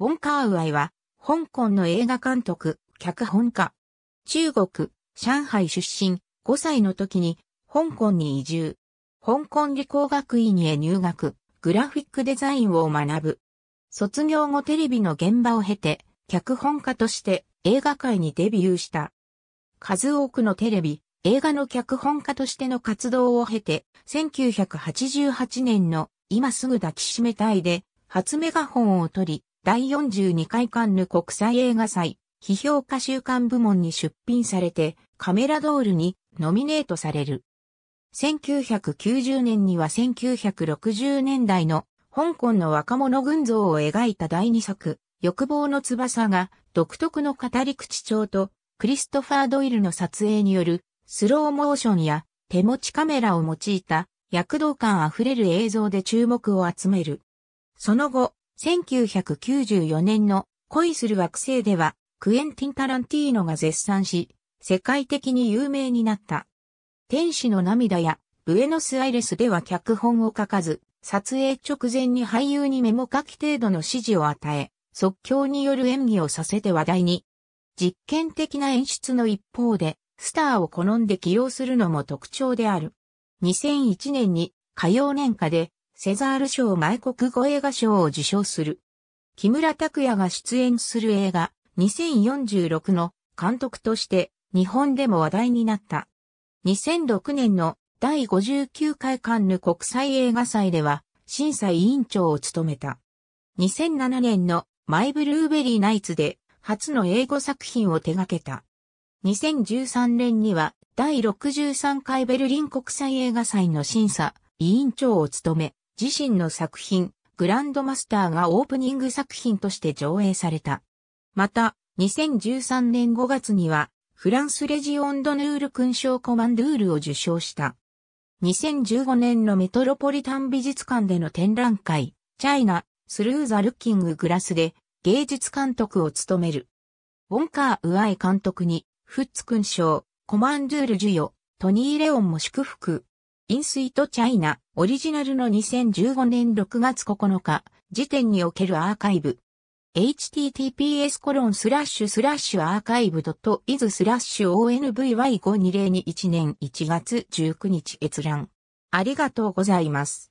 ウォンカーウアイは、香港の映画監督、脚本家。中国、上海出身、5歳の時に、香港に移住。香港理工学院へ入学、グラフィックデザインを学ぶ。卒業後テレビの現場を経て、脚本家として映画界にデビューした。数多くのテレビ、映画の脚本家としての活動を経て、1988年の今すぐ抱きしめたいで、初メガホンを取り、第42回カンヌ国際映画祭、批評家週刊部門に出品されて、カメラドールにノミネートされる。1990年には1960年代の香港の若者群像を描いた第2作、欲望の翼が独特の語り口調とクリストファー・ドイルの撮影によるスローモーションや手持ちカメラを用いた躍動感あふれる映像で注目を集める。その後、1994年の恋する惑星では、クエンティン・タランティーノが絶賛し、世界的に有名になった。天使の涙や、ブエノスアイレスでは脚本を書かず、撮影直前に俳優にメモ書き程度の指示を与え、即興による演技をさせて話題に。実験的な演出の一方で、スターを好んで起用するのも特徴である。2001年に火曜年下でセザール賞外国語映画賞を受賞する。木村拓哉が出演する映画2046の監督として日本でも話題になった。2006年の第59回カンヌ国際映画祭では審査委員長を務めた。2007年のマイブルーベリーナイツで初の英語作品を手掛けた。2013年には第63回ベルリン国際映画祭の審査委員長を務め、自身の作品、グランドマスターがオープニング作品として上映された。また、2013年5月には、フランスレジオンドヌール勲章コマンドゥールを受賞した。2015年のメトロポリタン美術館での展覧会、チャイナ、スルーザ・ルッキング・グラスで芸術監督を務める。ウォンカー・ウアイ監督に、フッツ勲章、コマンドゥール授与、トニー・レオンも祝福、インスイートチャイナ、オリジナルの2015年6月9日、時点におけるアーカイブ。https コロンスラッシュスラッシュアーカイブドットイズスラッシュ o n v y 5 2 0 2 1年1月19日閲覧。ありがとうございます。